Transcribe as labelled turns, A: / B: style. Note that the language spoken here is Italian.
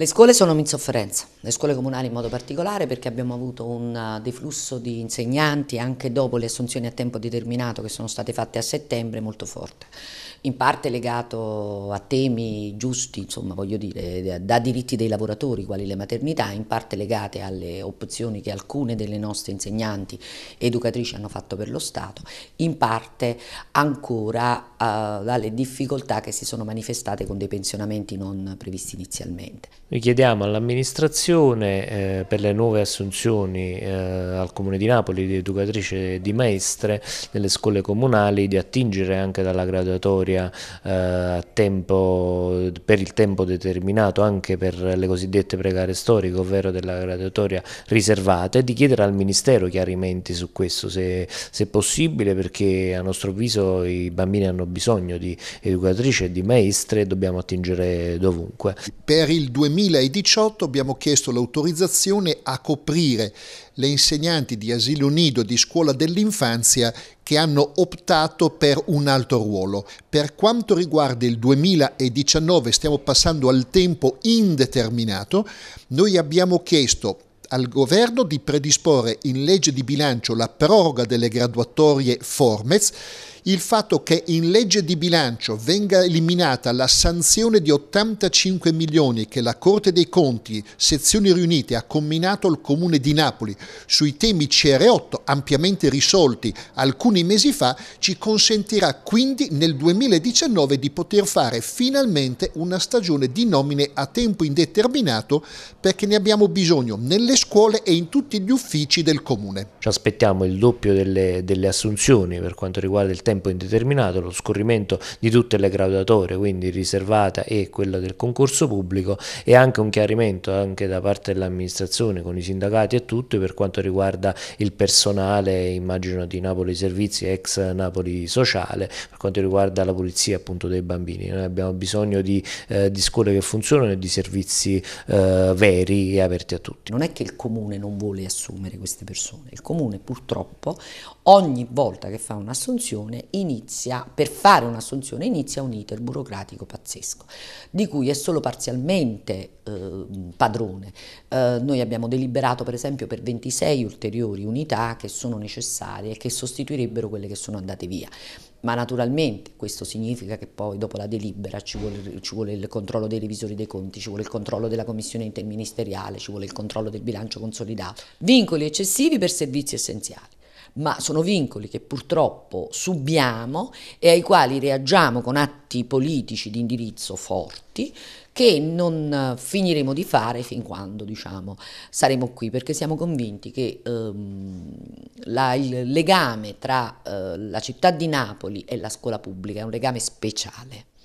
A: Le scuole sono in sofferenza, le scuole comunali in modo particolare perché abbiamo avuto un eh, deflusso di insegnanti anche dopo le assunzioni a tempo determinato che sono state fatte a settembre molto forte, in parte legato a temi giusti, insomma voglio dire, eh, da diritti dei lavoratori quali le maternità, in parte legate alle opzioni che alcune delle nostre insegnanti educatrici hanno fatto per lo Stato, in parte ancora uh, dalle difficoltà che si sono manifestate con dei pensionamenti non previsti inizialmente.
B: Noi chiediamo all'amministrazione eh, per le nuove assunzioni eh, al Comune di Napoli di educatrice di maestre nelle scuole comunali di attingere anche dalla graduatoria eh, tempo, per il tempo determinato anche per le cosiddette precarie storiche ovvero della graduatoria riservata e di chiedere al Ministero chiarimenti su questo se, se possibile perché a nostro avviso i bambini hanno bisogno di educatrice e di maestre e dobbiamo attingere dovunque.
C: Per il 2000 2018 abbiamo chiesto l'autorizzazione a coprire le insegnanti di asilo nido di scuola dell'infanzia che hanno optato per un altro ruolo. Per quanto riguarda il 2019, stiamo passando al tempo indeterminato, noi abbiamo chiesto al governo di predisporre in legge di bilancio la proroga delle graduatorie Formez il fatto che in legge di bilancio venga eliminata la sanzione di 85 milioni che la Corte dei Conti, sezioni riunite, ha comminato al Comune di Napoli sui temi CR8 ampiamente risolti alcuni mesi fa, ci consentirà quindi nel 2019 di poter fare finalmente una stagione di nomine a tempo indeterminato perché ne abbiamo bisogno nelle scuole e in tutti gli uffici del Comune.
B: Ci aspettiamo il doppio delle, delle assunzioni per quanto riguarda il tema tempo indeterminato lo scorrimento di tutte le graduatorie, quindi riservata e quella del concorso pubblico e anche un chiarimento anche da parte dell'amministrazione con i sindacati e tutti per quanto riguarda il personale immagino di Napoli Servizi, ex Napoli Sociale, per quanto riguarda la pulizia appunto dei bambini. Noi abbiamo bisogno di, eh, di scuole che funzionano e di servizi eh, veri e aperti a tutti.
A: Non è che il comune non vuole assumere queste persone, il comune purtroppo ogni volta che fa un'assunzione inizia, per fare un'assunzione inizia un iter burocratico pazzesco, di cui è solo parzialmente eh, padrone. Eh, noi abbiamo deliberato per esempio per 26 ulteriori unità che sono necessarie e che sostituirebbero quelle che sono andate via ma naturalmente questo significa che poi dopo la delibera ci vuole, ci vuole, il controllo dei revisori dei conti, ci vuole il controllo della commissione interministeriale, ci vuole il controllo del bilancio consolidato. Vincoli eccessivi per servizi essenziali ma sono vincoli che purtroppo subiamo e ai quali reagiamo con atti politici di indirizzo forti che non finiremo di fare fin quando diciamo, saremo qui, perché siamo convinti che ehm, la, il legame tra eh, la città di Napoli e la scuola pubblica è un legame speciale.